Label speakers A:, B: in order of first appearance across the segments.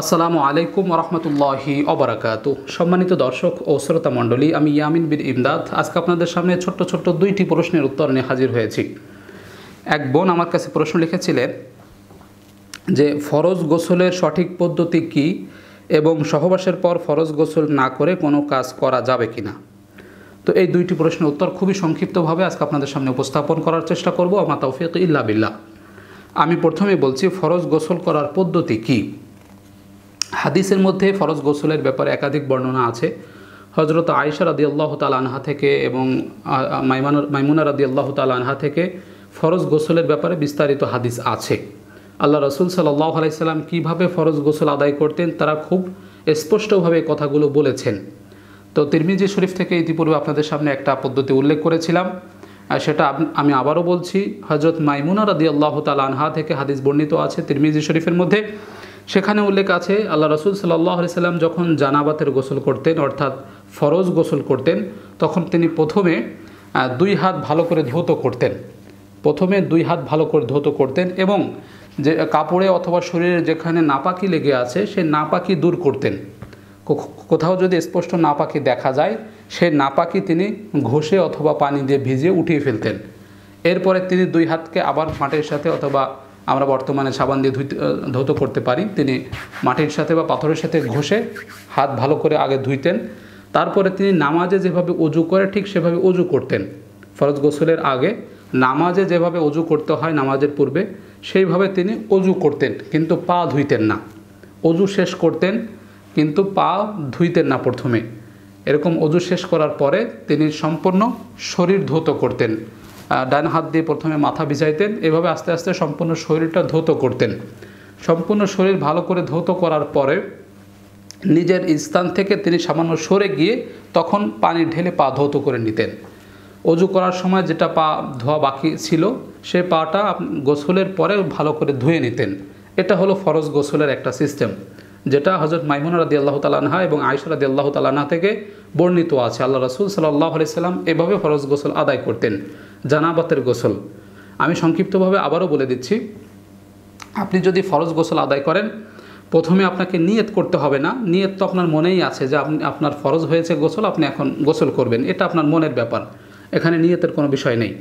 A: আসসালামু আলাইকুম রহমতুল্লাহি অবরাকাত সম্মানিত দর্শক ও শ্রোতা মণ্ডলী আমি ইয়ামিন বিন ইমদাদ আজকে আপনাদের সামনে ছোট্ট ছোট্ট দুইটি প্রশ্নের উত্তর নিয়ে হাজির হয়েছি এক বোন আমার কাছে প্রশ্ন লিখেছিলেন যে ফরজ গোসলের সঠিক পদ্ধতি কি এবং সহবাসের পর ফরজ গোসল না করে কোনো কাজ করা যাবে কি না তো এই দুইটি প্রশ্নের উত্তর খুবই সংক্ষিপ্তভাবে আজকে আপনাদের সামনে উপস্থাপন করার চেষ্টা করব আমার তৌফিক ইল্লা বিল্লাহ আমি প্রথমে বলছি ফরজ গোসল করার পদ্ধতি কী হাদিসের মধ্যে ফরজ গোসলের ব্যাপারে একাধিক বর্ণনা আছে হজরত আয়সা রাদি আল্লাহ তাল আনহা থেকে এবং মাইমুনা রাদি আল্লাহ তাল আনহা থেকে ফরজ গোসলের ব্যাপারে বিস্তারিত হাদিস আছে আল্লাহ রসুল সাল্লাহ আলাইসাল্লাম কীভাবে ফরজ গোসল আদায় করতেন তারা খুব স্পষ্টভাবে কথাগুলো বলেছেন তো তিরমিজি শরীফ থেকে ইতিপূর্বে আপনাদের সামনে একটা পদ্ধতি উল্লেখ করেছিলাম সেটা আমি আবারও বলছি হজরত মাইমুনা রাদি আল্লাহ তাল আনহা থেকে হাদিস বর্ণিত আছে তিরমিজি শরীফের মধ্যে সেখানে উল্লেখ আছে আল্লাহ রসুল সাল্লাহ সাল্লাম যখন জানাবাতের গোসল করতেন অর্থাৎ ফরজ গোসল করতেন তখন তিনি প্রথমে দুই হাত ভালো করে ধৌত করতেন প্রথমে দুই হাত ভালো করে ধৌত করতেন এবং যে কাপড়ে অথবা শরীরে যেখানে নাপাকি লেগে আছে সে নাপাকি দূর করতেন কোথাও যদি স্পষ্ট নাপাকি দেখা যায় সে নাপাকি তিনি ঘষে অথবা পানি দিয়ে ভিজিয়ে উঠিয়ে ফেলতেন এরপরে তিনি দুই হাতকে আবার ফাঁটের সাথে অথবা আমরা বর্তমানে সাবান দিয়ে ধুই ধৌত করতে পারি তিনি মাটির সাথে বা পাথরের সাথে ঘষে হাত ভালো করে আগে ধুইতেন তারপরে তিনি নামাজে যেভাবে অজু করে ঠিক সেভাবে অজু করতেন ফরজ গোসলের আগে নামাজে যেভাবে অজু করতে হয় নামাজের পূর্বে সেইভাবে তিনি অজু করতেন কিন্তু পা ধুইতেন না অজু শেষ করতেন কিন্তু পা ধুইতেন না প্রথমে এরকম অজু শেষ করার পরে তিনি সম্পূর্ণ শরীর ধৌত করতেন ডান হাত দিয়ে প্রথমে মাথা ভিজাইতেন এভাবে আস্তে আস্তে সম্পূর্ণ শরীরটা ধৌত করতেন সম্পূর্ণ শরীর ভালো করে ধৌত করার পরে নিজের স্থান থেকে তিনি সামান্য সরে গিয়ে তখন পানি ঢেলে পা ধৌত করে নিতেন অজু করার সময় যেটা পা ধোয়া বাকি ছিল সে পাটা গোসলের পরে ভালো করে ধুয়ে নিতেন এটা হলো ফরজ গোসলের একটা সিস্টেম যেটা হজরত মাইমুন রাদি আল্লাহ তালানহা এবং আয়সা রাদি আল্লাহ তালানহা থেকে বর্ণিত আছে আল্লাহ রসুল সাল্লাহ সাল্লাম এভাবে ফরজ গোসল আদায় করতেন জানাবাতের গোসল আমি সংক্ষিপ্তভাবে আবারও বলে দিচ্ছি আপনি যদি ফরজ গোসল আদায় করেন প্রথমে আপনাকে নিয়ত করতে হবে না নিয়ত তো আপনার মনেই আছে যে আপনি আপনার ফরজ হয়েছে গোসল আপনি এখন গোসল করবেন এটা আপনার মনের ব্যাপার এখানে নিয়তের কোনো বিষয় নেই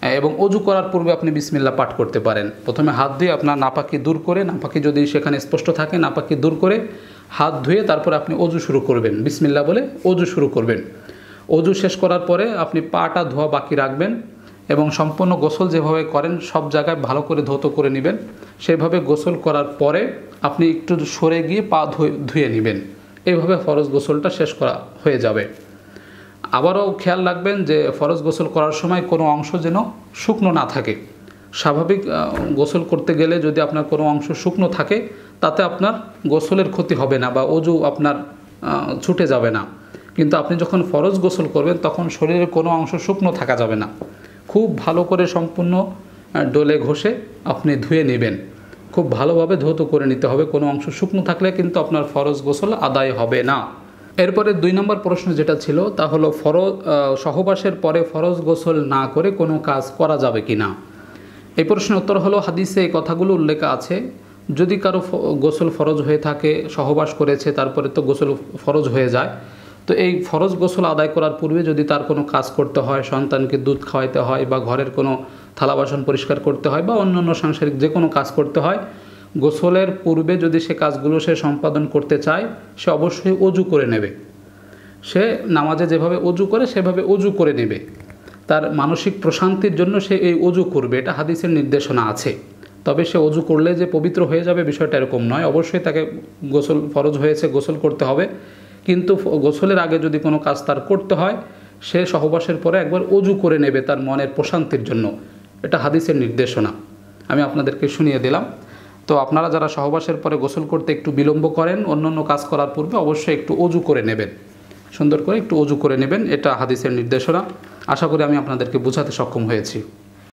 A: হ্যাঁ, এবং অজু করার পূর্বে আপনি বিসমিল্লা পাঠ করতে পারেন প্রথমে হাত ধুয়ে আপনার নাপাকি দূর করে নাপাকি যদি সেখানে স্পষ্ট থাকে নাপাকি দূর করে হাত ধুয়ে তারপরে আপনি অজু শুরু করবেন বিসমিল্লা বলে অজু শুরু করবেন অজু শেষ করার পরে আপনি পাটা ধোয়া বাকি রাখবেন এবং সম্পূর্ণ গোসল যেভাবে করেন সব জায়গায় ভালো করে ধৌত করে নেবেন সেভাবে গোসল করার পরে আপনি একটু সরে গিয়ে পা ধুয়ে নেবেন এইভাবে ফরজ গোসলটা শেষ করা হয়ে যাবে আবারও খেয়াল রাখবেন যে ফরজ গোসল করার সময় কোনো অংশ যেন শুকনো না থাকে স্বাভাবিক গোসল করতে গেলে যদি আপনার কোনো অংশ শুকনো থাকে তাতে আপনার গোসলের ক্ষতি হবে না বা অজু আপনার ছুটে যাবে না কিন্তু আপনি যখন ফরজ গোসল করবেন তখন শরীরের কোনো অংশ শুকনো থাকা যাবে না খুব ভালো করে সম্পূর্ণ ডোলে ঘষে আপনি ধুয়ে নেবেন খুব ভালোভাবে ধৌত করে নিতে হবে কোনো অংশ শুকনো থাকলে কিন্তু আপনার ফরজ গোসল আদায় হবে না এরপরে দুই নম্বর প্রশ্ন যেটা ছিল তা হলো ফরজ সহবাসের পরে ফরজ গোসল না করে কোনো কাজ করা যাবে কি না এই প্রশ্নের উত্তর হলো হাদিসে এই কথাগুলো উল্লেখ আছে যদি কারো গোসল ফরজ হয়ে থাকে সহবাস করেছে তারপরে তো গোসল ফরজ হয়ে যায় তো এই ফরজ গোসল আদায় করার পূর্বে যদি তার কোনো কাজ করতে হয় সন্তানকে দুধ খাওয়াইতে হয় বা ঘরের কোনো থালা বাসন পরিষ্কার করতে হয় বা অন্যান্য সাংসারিক যে কোনো কাজ করতে হয় গোসলের পূর্বে যদি সে কাজগুলো সে সম্পাদন করতে চায় সে অবশ্যই অজু করে নেবে সে নামাজে যেভাবে অজু করে সেভাবে অজু করে নেবে তার মানসিক প্রশান্তির জন্য সে এই অজু করবে এটা হাদিসের নির্দেশনা আছে তবে সে অজু করলে যে পবিত্র হয়ে যাবে বিষয়টা এরকম নয় অবশ্যই তাকে গোসল ফরজ হয়েছে গোসল করতে হবে কিন্তু গোসলের আগে যদি কোনো কাজ তার করতে হয় সে সহবাসের পরে একবার অজু করে নেবে তার মনের প্রশান্তির জন্য এটা হাদিসের নির্দেশনা আমি আপনাদেরকে শুনিয়ে দিলাম তো আপনারা যারা সহবাসের পরে গোসল করতে একটু বিলম্ব করেন অন্য অন্য কাজ করার পূর্বে অবশ্যই একটু অজু করে নেবেন সুন্দর করে একটু অজু করে নেবেন এটা হাদিসের নির্দেশনা আশা করি আমি আপনাদেরকে বোঝাতে সক্ষম হয়েছি